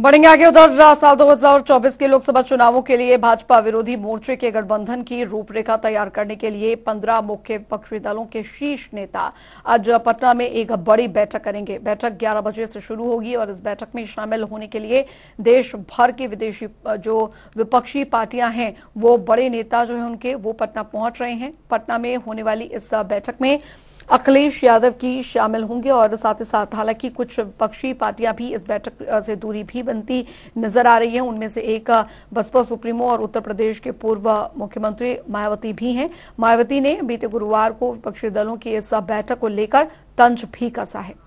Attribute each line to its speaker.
Speaker 1: बढ़ेंगे आगे उधर साल 2024 के लोकसभा चुनावों के लिए भाजपा विरोधी मोर्चे के गठबंधन की रूपरेखा तैयार करने के लिए 15 मुख्य विपक्षी दलों के शीर्ष नेता आज पटना में एक बड़ी बैठक करेंगे बैठक 11 बजे से शुरू होगी और इस बैठक में शामिल होने के लिए देश भर के विदेशी जो विपक्षी पार्टियां हैं वो बड़े नेता जो है उनके वो पटना पहुंच रहे हैं पटना में होने वाली इस बैठक में अखिलेश यादव की शामिल होंगे और साथ ही साथ हालांकि कुछ विपक्षी पार्टियां भी इस बैठक से दूरी भी बनती नजर आ रही है उनमें से एक बसपा सुप्रीमो और उत्तर प्रदेश के पूर्व मुख्यमंत्री मायावती भी हैं मायावती ने बीते गुरुवार को विपक्षी दलों की इस बैठक को लेकर तंज भी कसा है